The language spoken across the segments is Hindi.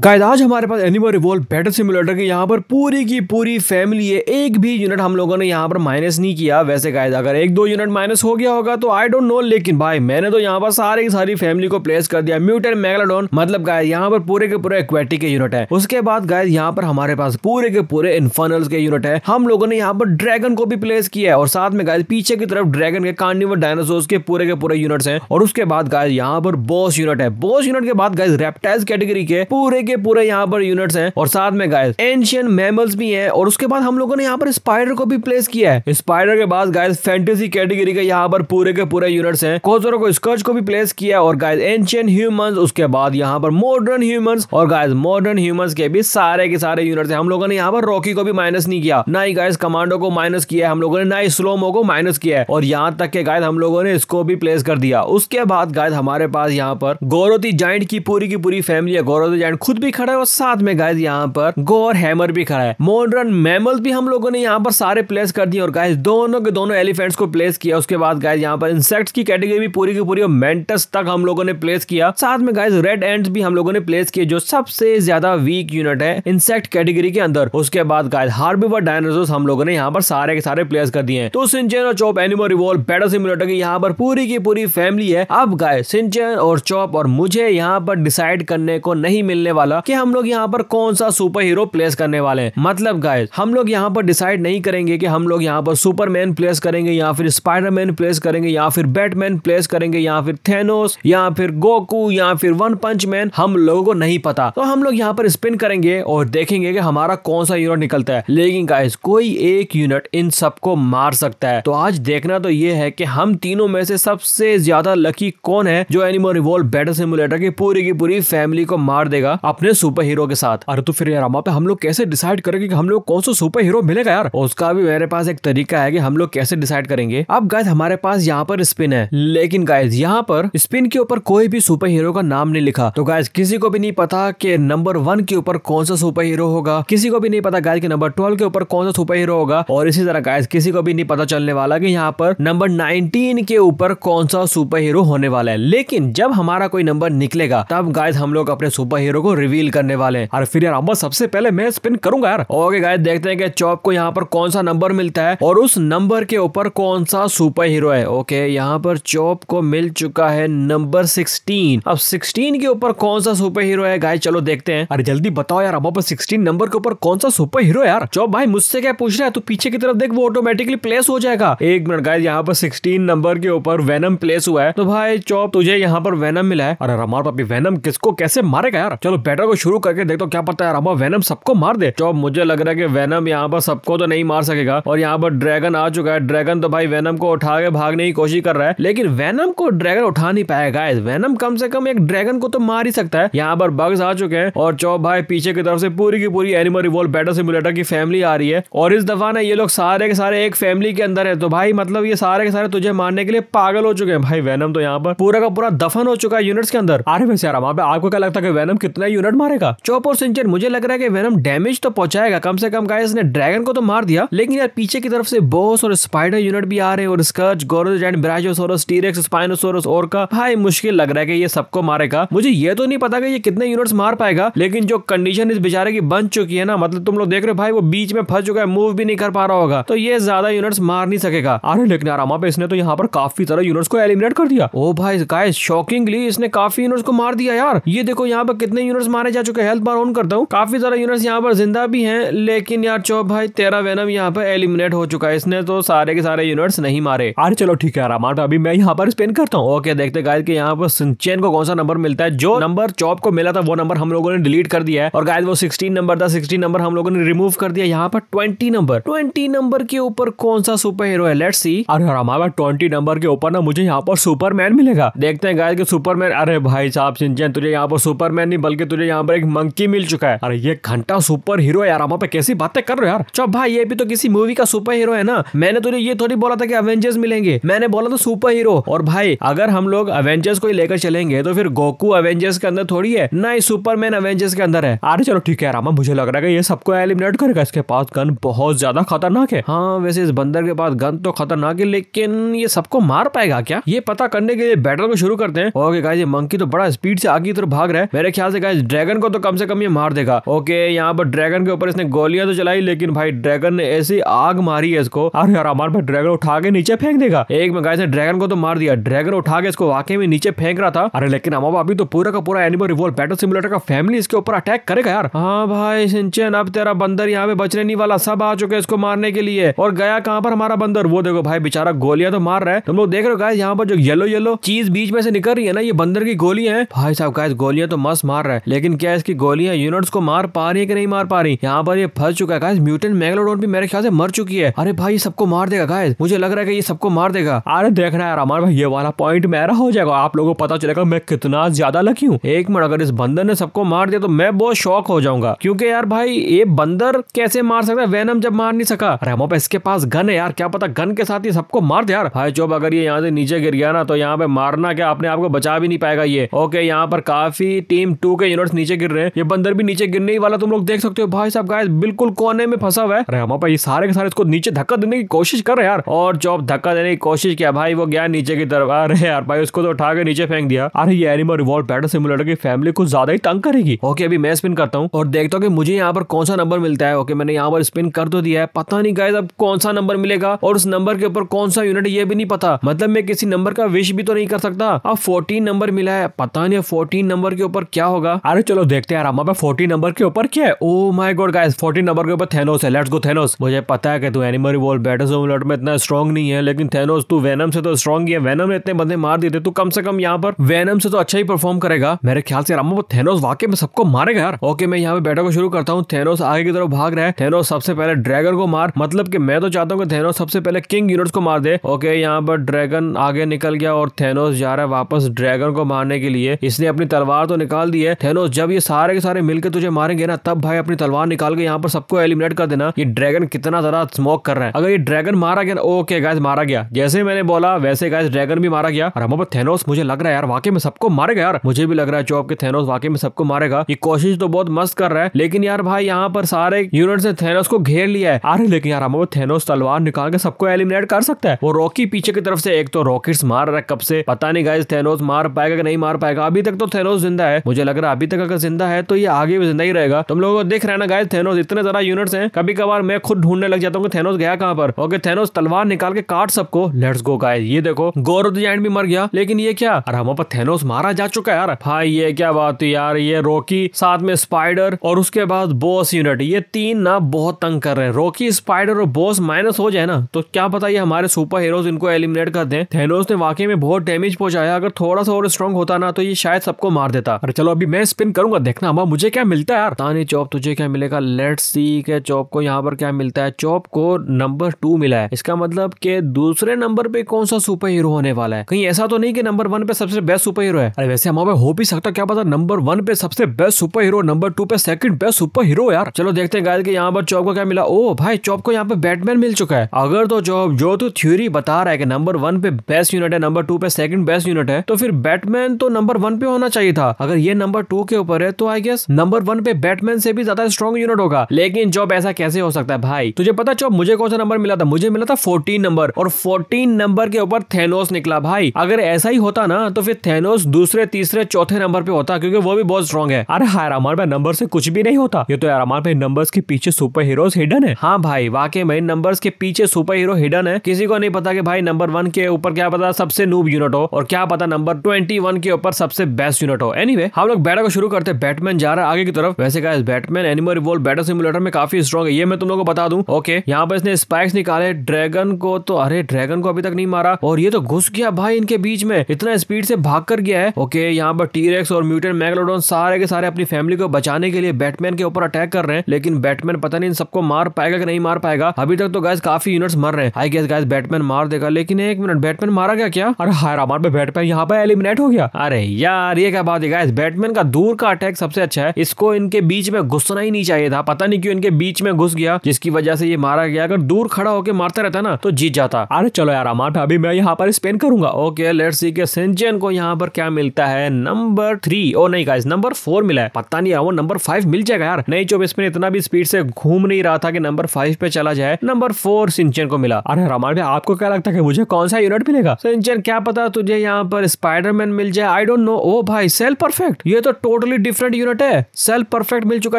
गाइस आज हमारे पास एनिमल रिवॉल्व बैटल सिमुलेटर की यहाँ पर पूरी की पूरी फैमिली है एक भी यूनिट हम लोगों ने यहाँ पर माइनस नहीं किया वैसे गाइस अगर एक दो यूनिट माइनस हो गया होगा तो आई डोंट नो लेकिन भाई मैंने तो यहाँ पर सारी की सारी फैमिली को प्लेस कर दिया म्यूटेड मेगालोडोन मतलब गाय यहाँ पर पूरे के पूरे एक्वेटिक के यूनिट है उसके बाद गाय यहाँ पर हमारे पास पूरे के पूरे इन्फर्नल के यूनिट है हम लोगों ने यहाँ पर ड्रैगन को भी प्लेस किया है और साथ में गाय पीछे की तरफ ड्रैगन के कार्निवल डायनासोर के पूरे के पूरे यूनिट्स है और उसके बाद गाय यहाँ पर बॉस यूनिट है बॉस यूनिट के बाद गाय रेप्टाइल कैटेगरी के पूरे के पूरे यहाँ पर यूनिट्स हैं और साथ में गाइस एंशियन मैमल्स भी हैं और उसके बाद हम लोगों ने यहाँ पर स्पाइडर को भी प्लेस किया है स्पाइडर के बाद गाइस फैंटेसी कैटेगरी के यहाँ पर पूरे के पूरे यूनिट्स हैं कोजरो को स्कर्च को भी प्लेस किया और गाइस एंशियन ह्यूमंस उसके बाद यहाँ पर मॉडर्न ह्यूमंस और गाइस मॉडर्न ह्यूमंस के भी सारे के सारे यूनिट्स हैं हम लोगों ने यहाँ पर रॉकी को भी माइनस नहीं किया ना ही गाइस कमांडो को माइनस किया है हम लोगों ने ना ही स्लोमो को माइनस किया है और यहाँ तक के गायद हम लोगों ने इसको भी प्लेस कर दिया उसके बाद गायद हमारे पास यहाँ पर गौरवती जाइंट की पूरी की पूरी फैमिली है गौरवती जाइंट खुद दूध भी खड़ा है और साथ में गाइज यहाँ पर गोर हैमर भी खड़ा है मॉडर्न मैमल भी हम लोगों ने यहाँ पर सारे प्लेस कर दिए और गाइज दोनों के दोनों एलिफेंट्स को प्लेस किया उसके बाद गाइज यहाँ पर इंसेक्ट्स की कैटेगरी भी पूरी की पूरी और मेंटस तक हम लोगों ने प्लेस किया साथ में गाइज रेड एंड भी हम लोगों ने प्लेस किए जो सबसे ज्यादा वीक यूनिट है इंसेक्ट कैटेगरी के अंदर उसके बाद गाइज हार्बी डायनासोर हम लोगों ने यहाँ पर सारे के सारे प्लेस कर दिए तो सिंचन और चौप एनिमल रिवॉल्व बेटर सिमुलेटर की यहाँ पर पूरी की पूरी फैमिली है अब गाय सिंचन और चौप और मुझे यहाँ पर डिसाइड करने को नहीं मिलने वाला कि हम लोग यहाँ पर कौन सा सुपर हीरो प्लेस करने वाले हैं मतलब गाइस हम लोग यहाँ पर डिसाइड नहीं करेंगे कि हम लोग यहाँ पर सुपरमैन प्लेस करेंगे या फिर स्पाइडरमैन प्लेस करेंगे या फिर बैटमैन प्लेस करेंगे या फिर थेनोस या फिर गोकू या फिर वन पंच मैन हम लोगों को नहीं पता तो हम लोग यहाँ पर स्पिन करेंगे और देखेंगे कि हमारा कौन सा हीरो निकलता है लेकिन गाइस कोई एक यूनिट इन सबको मार सकता है तो आज देखना तो ये है कि हम तीनों में से सबसे ज्यादा लकी कौन है जो एनिमल रिवॉल्व बैटल सिमुलेटर की पूरी की पूरी फैमिली को मार देगा अपने सुपर हीरो के साथ अरे तो फिर यार अमा पे हम लोग कैसे डिसाइड करेंगे कि हम लोग कौन सा सुपर हीरो मिलेगा यार उसका भी मेरे पास एक तरीका है कि हम लोग कैसे डिसाइड करेंगे अब गाय हमारे पास यहाँ पर स्पिन है लेकिन गाइज यहाँ पर स्पिन के ऊपर कोई भी सुपर हीरो का नाम नहीं लिखा तो गाइज किसी को भी नहीं पता कि नंबर वन के ऊपर कौन सा सुपर हीरो होगा किसी को भी नहीं पता गाइज के नंबर ट्वेल्व के ऊपर कौन सा सुपर हीरो होगा और इसी तरह गाइज किसी को भी नहीं पता चलने वाला कि यहाँ पर नंबर नाइनटीन के ऊपर कौन सा सुपर हीरो होने वाला है लेकिन जब हमारा कोई नंबर निकलेगा तब गाइज हम लोग अपने सुपर हीरो को रिवील करने वाले हैं और फिर यार अब सबसे पहले मैं स्पिन करूंगा यार ओके गाय देखते हैं कि चौप को यहाँ पर कौन सा नंबर मिलता है और उस नंबर के ऊपर कौन सा सुपर हीरो है ओके यहाँ पर चौप को मिल चुका है नंबर सिक्सटीन अब सिक्सटीन के ऊपर कौन सा सुपर हीरो है गाय चलो देखते हैं अरे जल्दी बताओ यार अब सिक्सटीन नंबर के ऊपर कौन सा सुपर हीरो यार चौप भाई मुझसे क्या पूछ रहा है तू पीछे की तरफ देख वो ऑटोमेटिकली प्लेस हो जाएगा एक मिनट गाय यहाँ पर सिक्सटीन नंबर के ऊपर वेनम प्लेस हुआ है तो भाई चौप तुझे यहाँ पर वेनम मिला है अरे रमार पापी वेनम किसको कैसे मारेगा यार चलो पेट्रा को शुरू करके देखो तो क्या पता है अब वेनम सबको मार दे जो मुझे लग रहा है कि वेनम यहाँ पर सबको तो नहीं मार सकेगा और यहाँ पर ड्रैगन आ चुका है ड्रैगन तो भाई वेनम को उठा के भागने की कोशिश कर रहा है लेकिन वेनम को ड्रैगन उठा नहीं पाएगा वेनम कम से कम एक ड्रैगन को तो मार ही सकता है यहाँ पर बग्स आ चुके हैं और चौब भाई पीछे की तरफ से पूरी की पूरी एनिमल रिवॉल्व बैटर सिमुलेटर की फैमिली आ रही है और इस दफा ना ये लोग सारे के सारे एक फैमिली के अंदर है तो भाई मतलब ये सारे के सारे तुझे मारने के लिए पागल हो चुके हैं भाई वेनम तो यहाँ पर पूरा का पूरा दफन हो चुका है यूनिट्स के अंदर अरे वैसे यार पे आपको क्या लगता है कि वेनम कितना यूनिट मारेगा चौप और सिंचन मुझे लग रहा है कि वेनम डैमेज तो पहुंचाएगा कम से कम गाय इसने ड्रैगन को तो मार दिया लेकिन यार पीछे की तरफ से बोस और स्पाइडर यूनिट भी आ रहे हैं और स्कर्च गोरज एंड ब्राइजोसोरस टीरेक्स स्पाइनोसोरस और का भाई मुश्किल लग रहा है कि ये सबको मारेगा मुझे ये तो नहीं पता कि ये कितने यूनिट्स मार पाएगा लेकिन जो कंडीशन इस बेचारे की बन चुकी है ना मतलब तुम लोग देख रहे हो भाई वो बीच में फंस चुका है मूव भी नहीं कर पा रहा होगा तो ये ज्यादा यूनिट्स मार नहीं सकेगा अरे लेकिन आरामा पे इसने तो यहाँ पर काफी सारा यूनिट्स को एलिमिनेट कर दिया ओ भाई गाइस शॉकिंगली इसने काफी यूनिट्स को मार दिया यार ये देखो यहाँ पर कितने यूनिट्स यूनिट्स मारे जा चुके हेल्थ बार ऑन करता हूँ काफी सारे यूनिट्स यहाँ पर जिंदा भी हैं लेकिन यार चो भाई तेरा वेनम यहाँ पर एलिमिनेट हो चुका है इसने तो सारे के सारे यूनिट्स नहीं मारे अरे चलो ठीक है रामाटा तो अभी मैं यहाँ पर स्पेन करता हूँ ओके देखते गाय के यहाँ पर सिंचेन को कौन सा नंबर मिलता है जो नंबर चौप को मिला था वो नंबर हम लोगों ने डिलीट कर दिया है और गायद वो सिक्सटीन नंबर था सिक्सटीन नंबर हम लोगों ने रिमूव कर दिया यहाँ पर ट्वेंटी नंबर ट्वेंटी नंबर के ऊपर कौन सा सुपर हीरो है लेट सी अरे हमारा ट्वेंटी नंबर के ऊपर ना मुझे यहाँ पर सुपरमैन मिलेगा देखते हैं गाय के सुपरमैन अरे भाई साहब सिंचन तुझे यहाँ पर सुपरमैन नहीं बल्कि तुझे तुझे यहाँ पर एक मंकी मिल चुका है अरे ये घंटा सुपर हीरो यार हम पे कैसी बातें कर रहे हो यार चल भाई ये भी तो किसी मूवी का सुपर हीरो है ना मैंने तुझे ये थोड़ी बोला था कि अवेंजर्स मिलेंगे मैंने बोला था सुपर हीरो और भाई अगर हम लोग अवेंजर्स को ही लेकर चलेंगे तो फिर गोकू अवेंजर्स के अंदर थोड़ी है ना ही सुपरमैन अवेंजर्स के अंदर है अरे चलो ठीक है रामा मुझे लग रहा है ये सबको एलिमिनेट करेगा इसके पास गन बहुत ज्यादा खतरनाक है हाँ वैसे इस बंदर के पास गन तो खतरनाक है लेकिन ये सबको मार पाएगा क्या ये पता करने के लिए बैटल को शुरू करते हैं ओके गाइज ये मंकी तो बड़ा स्पीड से आगे की तरफ भाग रहा है मेरे ख्याल से गाइज ड्रैगन को तो कम से कम ये मार देगा ओके यहाँ पर ड्रैगन के ऊपर इसने गोलियां तो चलाई लेकिन भाई ड्रैगन ने ऐसी आग मारी है इसको अरे यार हमारे भाई ड्रैगन उठा के नीचे फेंक देगा एक में गाइस ने ड्रैगन को तो मार दिया ड्रैगन उठा के इसको वाकई में नीचे फेंक रहा था अरे लेकिन अमाबा अभी तो पूरा का पूरा एनिमल रिवॉल्व बैटल सिमुलेटर का फैमिली इसके ऊपर अटैक करेगा यार हाँ भाई सिंचन अब तेरा बंदर यहाँ पे बचने नहीं वाला सब आ चुके इसको मारने के लिए और गया कहाँ पर हमारा बंदर वो देखो भाई बेचारा गोलियां तो मार रहा है तुम लोग देख रहे हो गाइस यहाँ पर जो येलो येलो चीज बीच में से निकल रही है ना ये बंदर की गोलियां हैं भाई साहब गाइस गोलियां तो मस्त मार रहा है लेकिन क्या इसकी गोलियां यूनिट्स को मार पा रही है कि नहीं मार पा रही यहाँ पर ये फंस चुका है म्यूटेंट मेगलोडोन भी मेरे ख्याल से मर चुकी है अरे भाई सबको मार देगा गाय मुझे लग रहा है कि ये सबको मार देगा अरे देखना यार हमारे भाई ये वाला पॉइंट मेरा हो जाएगा आप लोगों को पता चलेगा मैं कितना ज्यादा लकी हूँ एक मिनट अगर इस बंदर ने सबको मार दिया तो मैं बहुत शौक हो जाऊंगा क्योंकि यार भाई ये बंदर कैसे मार सकता है वेनम जब मार नहीं सका अरे हमारे इसके पास गन है यार क्या पता गन के साथ ही सबको मार दे यार भाई चोब अगर ये यहाँ से नीचे गिर गया ना तो यहाँ पे मारना क्या अपने आप को बचा भी नहीं पाएगा ये ओके यहाँ पर काफी टीम टू के यूनिट्स नीचे गिर रहे हैं ये बंदर भी नीचे गिरने ही वाला तुम लोग देख सकते हो भाई साहब गाय बिल्कुल कोने में फंसा हुआ है अरे हम ये सारे के सारे इसको नीचे धक्का देने की कोशिश कर रहे यार और जॉब धक्का देने की कोशिश किया भाई वो गया नीचे की तरफ अरे यार भाई उसको तो उठा के नीचे फेंक दिया अरे ये एनिमल रिवॉल्व बैटल सिमुलेटर की फैमिली को ज्यादा ही तंग करेगी ओके अभी मैं स्पिन करता हूँ और देखता हूँ की मुझे यहाँ पर कौन सा नंबर मिलता है ओके मैंने यहाँ पर स्पिन कर तो दिया है पता नहीं गाय अब कौन सा नंबर मिलेगा और उस नंबर के ऊपर कौन सा यूनिट ये भी नहीं पता मतलब मैं किसी नंबर का विश भी तो नहीं कर सकता अब फोर्टीन नंबर मिला है पता नहीं फोर्टीन नंबर के ऊपर क्या होगा अरे चलो देखते हैं हमारे फोर्टी नंबर के ऊपर क्या है oh my god guys forty number के ऊपर थेनोस है लेट्स गो थेनोस मुझे पता है कि तू एनिमल रिवॉल्व बैटल ओमलेट में इतना स्ट्रॉन्ग नहीं है लेकिन थेनोस तू वेनम से तो स्ट्रॉन्ग है वेनम ने इतने बंदे मार दिए थे तू कम से कम यहाँ पर वेनम से तो अच्छा ही परफॉर्म करेगा मेरे ख्याल से रामो थेनोस वाकई में सबको मारेगा यार ओके मैं यहाँ पे बैठा को शुरू करता हूँ थेनोस आगे की तरफ भाग रहा है थेनोस सबसे पहले ड्रैगन को मार मतलब की मैं तो चाहता हूँ कि थेनोस सबसे पहले किंग यूनिट्स को मार दे ओके यहाँ पर ड्रैगन आगे निकल गया और थेनोस जा रहा है वापस ड्रैगन को मारने के लिए इसने अपनी तलवार तो निकाल दी है थेनोस थैनोस जब ये सारे के सारे मिलकर तुझे मारेंगे ना तब भाई अपनी तलवार निकाल के यहाँ पर सबको एलिमिनेट कर देना ये ड्रैगन कितना ज्यादा स्मोक कर रहा है अगर ये ड्रैगन मारा गया ओके गाइस मारा गया जैसे मैंने बोला वैसे गाइस ड्रैगन भी मारा गया और हम थेनोस मुझे लग रहा है यार वाकई में सबको मारेगा यार मुझे भी लग रहा है चौप के थेनोस वाकई में सबको मारेगा ये कोशिश तो बहुत मस्त कर रहा है लेकिन यार भाई यहाँ पर सारे यूनिट ने थेनोस को घेर लिया है अरे लेकिन यार हमारे थेनोस तलवार निकाल के सबको एलिमिनेट कर सकता है वो रॉकी पीछे की तरफ से एक तो रॉकेट्स मार रहा है कब से पता नहीं गाइज थेनोस मार पाएगा कि नहीं मार पाएगा अभी तक तो थेनोस जिंदा है मुझे लग रहा है अभी अभी तक अगर जिंदा है तो ये आगे भी जिंदा ही रहेगा तुम लोगों को देख रहे ना गाय थेनोस इतने ज्यादा यूनिट्स हैं कभी कभार मैं खुद ढूंढने लग जाता हूँ थेनोस गया कहाँ पर ओके थेनोस तलवार निकाल के काट सबको लेट्स गो गाय ये देखो गौरव जैन भी मर गया लेकिन ये क्या अरे हम पर थेनोस मारा जा चुका है यार भाई ये क्या बात है यार ये रोकी साथ में स्पाइडर और उसके बाद बोस यूनिट ये तीन ना बहुत तंग कर रहे हैं रोकी स्पाइडर और बोस माइनस हो जाए ना तो क्या पता ये हमारे सुपर हीरोज इनको एलिमिनेट कर दें थेनोस ने वाकई में बहुत डैमेज पहुंचाया अगर थोड़ा सा और स्ट्रॉन्ग होता ना तो ये शायद सबको मार देता अरे चलो अभी मैं स्पिन करूंगा देखना अम्मा मुझे क्या मिलता है यार तानी चौप तुझे क्या मिलेगा लेट सी के चौप को यहाँ पर क्या मिलता है चौप को नंबर टू मिला है इसका मतलब के दूसरे नंबर पे कौन सा सुपर हीरो होने वाला है कहीं ऐसा तो नहीं की नंबर वन पे सबसे बेस्ट सुपर हीरो है अरे वैसे हमारे हो भी सकता क्या पता नंबर वन पे सबसे best super hero number two पे सेकंड बेस्ट सुपर हीरो यार चलो देखते हैं गायल के यहाँ पर चौप को क्या मिला ओ भाई चौप को यहाँ पे बैटमैन मिल चुका है अगर तो चौप जो तो थ्योरी बता रहा है कि नंबर वन पे बेस्ट यूनिट है नंबर टू पे सेकंड बेस्ट यूनिट है तो फिर बैटमैन तो नंबर वन पे होना चाहिए था अगर ये नंबर टू के ऊपर है तो आई गेस नंबर वन पे बैटमैन से भी ज्यादा स्ट्रॉन्ग यूनिट होगा लेकिन जॉब ऐसा कैसे हो सकता है भाई तुझे पता जॉब मुझे कौन सा नंबर मिला था मुझे मिला था फोर्टीन नंबर और फोर्टीन नंबर के ऊपर थेनोस निकला भाई अगर ऐसा ही होता ना तो फिर थेनोस दूसरे तीसरे चौथे नंबर पे होता क्योंकि वो भी बहुत स्ट्रॉन्ग है अरे हाँ यार हमारे नंबर से कुछ भी नहीं होता ये तो यार हमारे नंबर के पीछे सुपर हीरो हिडन है हाँ भाई वाकई में नंबर के पीछे सुपर हीरो हिडन है किसी को नहीं पता कि भाई नंबर वन के ऊपर क्या पता सबसे नूब यूनिट हो और क्या पता नंबर ट्वेंटी वन के ऊपर सबसे बेस्ट यूनिट हो एनी anyway, हम लोग बैठक को शुरू करते हैं बैटमैन जा रहा है आगे की तरफ वैसे guys Batman animal revolt battle simulator में काफी स्ट्रॉग है ये मैं तुम लोग को बता दूं ओके यहाँ पर इसने स्पाइक्स निकाले ड्रैगन को तो अरे ड्रैगन को अभी तक नहीं मारा और ये तो घुस गया भाई इनके बीच में इतना स्पीड से भाग कर गया है ओके यहाँ पर टीरेक्स और म्यूटेंट मैगलोडोन सारे के सारे अपनी फैमिली को बचाने के लिए बैटमैन के ऊपर अटैक कर रहे हैं लेकिन बैटमैन पता नहीं इन सबको मार पाएगा कि नहीं मार पाएगा अभी तक तो गैस काफी यूनिट्स मर रहे हैं आई गेस गैस बैटमैन मार देगा लेकिन एक मिनट बैटमैन मारा गया क्या अरे हायर हमारे बैटमैन यहाँ पर एलिमिनेट हो गया अरे यार ये क्या बात है गैस बैटमैन का दूर दूर का अटैक सबसे अच्छा है इसको इनके बीच में घुसना ही नहीं चाहिए था पता नहीं क्यों इनके बीच में घुस गया जिसकी वजह से ये मारा गया अगर दूर खड़ा होकर मारता रहता ना तो जीत जाता अरे चलो यार अमार अभी मैं यहाँ पर स्पेन करूंगा ओके लेट सी के सिंचन को यहाँ पर क्या मिलता है नंबर थ्री ओ नहीं गाइस नंबर फोर मिला है पता नहीं वो नंबर फाइव मिल जाएगा यार नहीं चौबीस इसमें इतना भी स्पीड से घूम नहीं रहा था कि नंबर फाइव पे चला जाए नंबर फोर सिंचन को मिला अरे रामाल भाई आपको क्या लगता है मुझे कौन सा यूनिट मिलेगा सिंचन क्या पता तुझे यहाँ पर स्पाइडरमैन मिल जाए आई डोंट नो ओ भाई सेल परफेक्ट ये तो टोटली डिफरेंट यूनिट है सेल परफेक्ट मिल चुका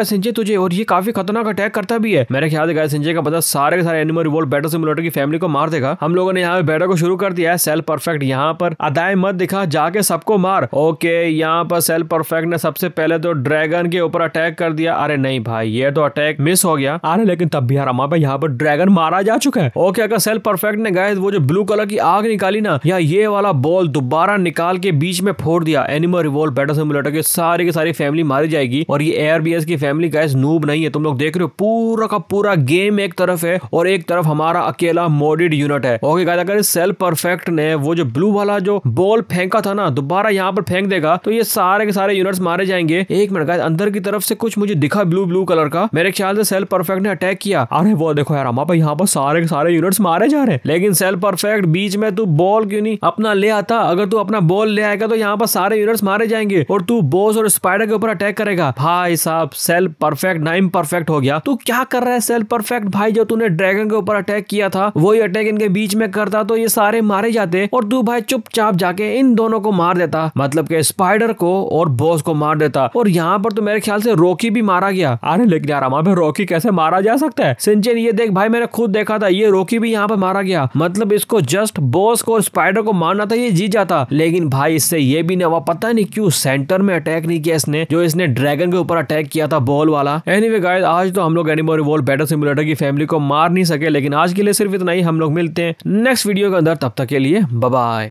है सिंजे तुझे और ये काफी खतरनाक अटैक करता भी है मेरे ख्याल है सिंजे का पता सारे के सारे एनिमल रिवोल्ट बैटल सिमुलेटर की फैमिली को मार देगा हम लोगों ने यहाँ पे बैटल को शुरू कर दिया है सेल परफेक्ट यहाँ पर अदाय मत दिखा जाके सबको मार ओके यहाँ पर सेल परफेक्ट ने सबसे पहले तो ड्रैगन के ऊपर अटैक कर दिया अरे नहीं भाई ये तो अटैक मिस हो गया अरे लेकिन तब भी यार हमारे यहाँ पर ड्रैगन मारा जा चुका है ओके अगर सेल परफेक्ट ने गए वो जो ब्लू कलर की आग निकाली ना या ये वाला बॉल दोबारा निकाल के बीच में फोड़ दिया एनिमल रिवोल्ट बैटल सिमुलेटर के सारे सारी की सारी फैमिली मारी जाएगी और ये एयरबीएस की फैमिली गैस नूब नहीं है तुम लोग देख रहे हो पूरा का पूरा गेम एक तरफ है और एक तरफ हमारा अकेला मोडेड यूनिट है ओके गाइस अगर सेल परफेक्ट ने वो जो ब्लू वाला जो बॉल फेंका था ना दोबारा यहाँ पर फेंक देगा तो ये सारे के सारे यूनिट्स मारे जाएंगे एक मिनट गाइस अंदर की तरफ से कुछ मुझे दिखा ब्लू ब्लू कलर का मेरे ख्याल से सेल परफेक्ट ने अटैक किया अरे वो देखो यार हमारा यहाँ पर सारे के सारे यूनिट्स मारे जा रहे हैं लेकिन सेल परफेक्ट बीच में तू बॉल क्यों नहीं अपना ले आता अगर तू अपना बॉल ले आएगा तो यहाँ पर सारे यूनिट्स मारे जाएंगे और तू बॉस और स्पाइडर के ऊपर अटैक करेगा भाई साहब सेल परफेक्ट नाइम परफेक्ट हो गया तू क्या कर रहा है सेल परफेक्ट भाई जो तूने ड्रैगन के ऊपर अटैक किया था वही अटैक इनके बीच में करता तो ये सारे मारे जाते और तू भाई चुपचाप जाके इन दोनों को मार देता मतलब के स्पाइडर को और बॉस को मार देता और यहाँ पर तो मेरे ख्याल से रोकी भी मारा गया अरे लेकिन यार हमारे रोकी कैसे मारा जा सकता है सिंचन ये देख भाई मैंने खुद देखा था ये रोकी भी यहाँ पर मारा गया मतलब इसको जस्ट बॉस को और स्पाइडर को मारना था ये जीत जाता लेकिन भाई इससे ये भी नहीं हुआ पता नहीं क्यों सेंटर में अटैक नहीं एनिकेस इसने जो इसने ड्रैगन के ऊपर अटैक किया था बॉल वाला एनी anyway, गाइस आज तो हम लोग एनिमल रिवोल्ट बैटल सिमुलेटर की फैमिली को मार नहीं सके लेकिन आज के लिए सिर्फ इतना ही हम लोग मिलते हैं नेक्स्ट वीडियो के अंदर तब तक के लिए बाय